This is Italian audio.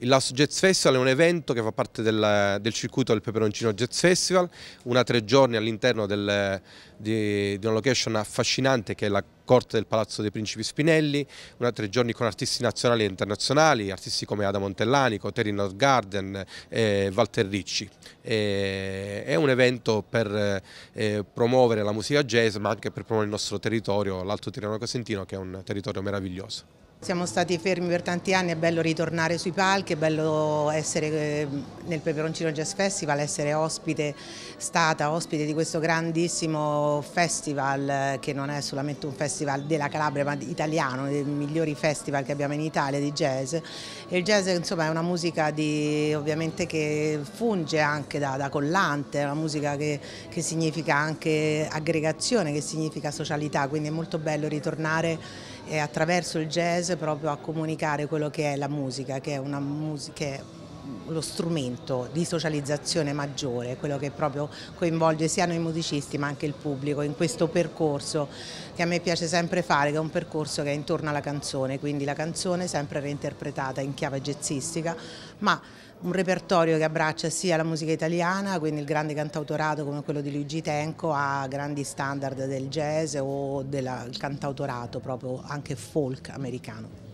Il Last Jazz Festival è un evento che fa parte del, del circuito del Peperoncino Jazz Festival, una tre giorni all'interno di, di una location affascinante che è la corte del Palazzo dei Principi Spinelli, una tre giorni con artisti nazionali e internazionali, artisti come Ada Montellani, Coteri Nordgarden e Walter Ricci. E, è un evento per eh, promuovere la musica jazz ma anche per promuovere il nostro territorio, l'Alto Tirano Cosentino che è un territorio meraviglioso. Siamo stati fermi per tanti anni, è bello ritornare sui palchi, è bello essere eh, nel Peperoncino Jazz Festival, essere ospite, stata ospite di questo grandissimo festival eh, che non è solamente un festival della Calabria ma italiano, uno dei migliori festival che abbiamo in Italia di jazz. E il jazz insomma, è una musica di, ovviamente che funge anche da, da collante, è una musica che, che significa anche aggregazione, che significa socialità, quindi è molto bello ritornare attraverso il jazz proprio a comunicare quello che è la musica, che è una musica che lo strumento di socializzazione maggiore, quello che proprio coinvolge sia noi musicisti ma anche il pubblico in questo percorso che a me piace sempre fare, che è un percorso che è intorno alla canzone, quindi la canzone sempre reinterpretata in chiave jazzistica, ma un repertorio che abbraccia sia la musica italiana, quindi il grande cantautorato come quello di Luigi Tenco, a grandi standard del jazz o del cantautorato proprio anche folk americano.